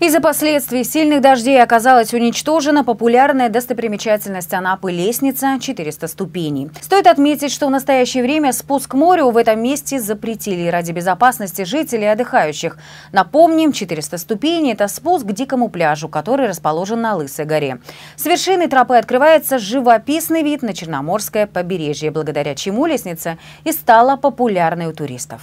Из-за последствий сильных дождей оказалась уничтожена популярная достопримечательность Анапы – лестница 400 ступеней. Стоит отметить, что в настоящее время спуск к морю в этом месте запретили ради безопасности жителей и отдыхающих. Напомним, 400 ступеней – это спуск к дикому пляжу, который расположен на Лысой горе. С вершины тропы открывается живописный вид на Черноморское побережье, благодаря чему лестница и стала популярной у туристов.